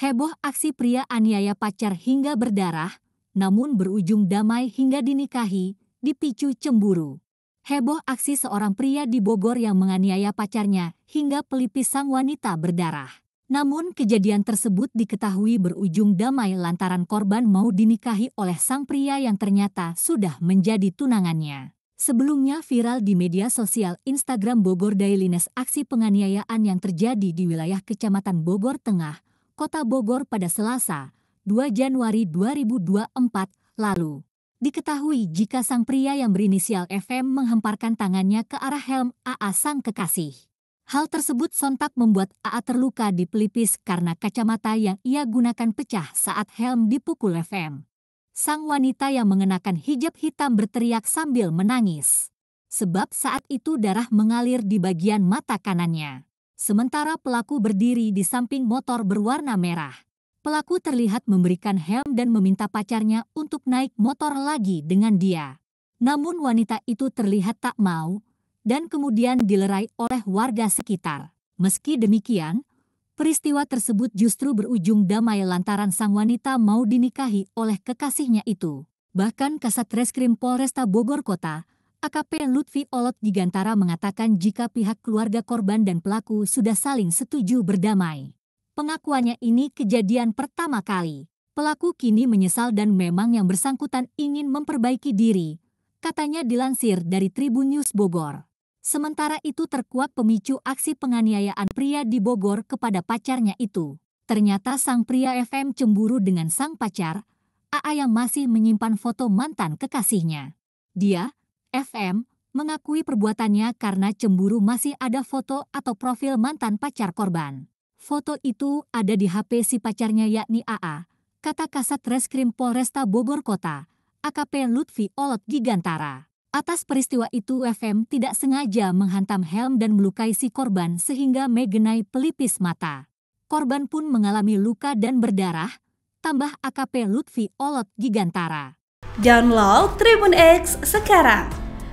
Heboh aksi pria aniaya pacar hingga berdarah, namun berujung damai hingga dinikahi, dipicu cemburu. Heboh aksi seorang pria di Bogor yang menganiaya pacarnya hingga pelipis sang wanita berdarah. Namun kejadian tersebut diketahui berujung damai lantaran korban mau dinikahi oleh sang pria yang ternyata sudah menjadi tunangannya. Sebelumnya viral di media sosial Instagram Bogor Daily News aksi penganiayaan yang terjadi di wilayah Kecamatan Bogor Tengah, Kota Bogor pada Selasa, 2 Januari 2024 lalu. Diketahui jika sang pria yang berinisial FM menghemparkan tangannya ke arah helm AA sang kekasih. Hal tersebut sontak membuat AA terluka di pelipis karena kacamata yang ia gunakan pecah saat helm dipukul FM. Sang wanita yang mengenakan hijab hitam berteriak sambil menangis. Sebab saat itu darah mengalir di bagian mata kanannya sementara pelaku berdiri di samping motor berwarna merah. Pelaku terlihat memberikan helm dan meminta pacarnya untuk naik motor lagi dengan dia. Namun wanita itu terlihat tak mau dan kemudian dilerai oleh warga sekitar. Meski demikian, peristiwa tersebut justru berujung damai lantaran sang wanita mau dinikahi oleh kekasihnya itu. Bahkan Kasat Reskrim Polresta Bogor Kota, AKP Lutfi Olot Gigantara mengatakan jika pihak keluarga korban dan pelaku sudah saling setuju berdamai. Pengakuannya ini kejadian pertama kali. Pelaku kini menyesal dan memang yang bersangkutan ingin memperbaiki diri, katanya dilansir dari Tribun News Bogor. Sementara itu terkuak pemicu aksi penganiayaan pria di Bogor kepada pacarnya itu. Ternyata sang pria FM cemburu dengan sang pacar, AA yang masih menyimpan foto mantan kekasihnya. Dia, FM mengakui perbuatannya karena cemburu masih ada foto atau profil mantan pacar korban. Foto itu ada di HP si pacarnya yakni AA, kata Kasat Reskrim Polresta Bogor Kota, AKP Lutfi Olot Gigantara. Atas peristiwa itu FM tidak sengaja menghantam helm dan melukai si korban sehingga megenai pelipis mata. Korban pun mengalami luka dan berdarah, tambah AKP Lutfi Olot Gigantara. Download Tribun X sekarang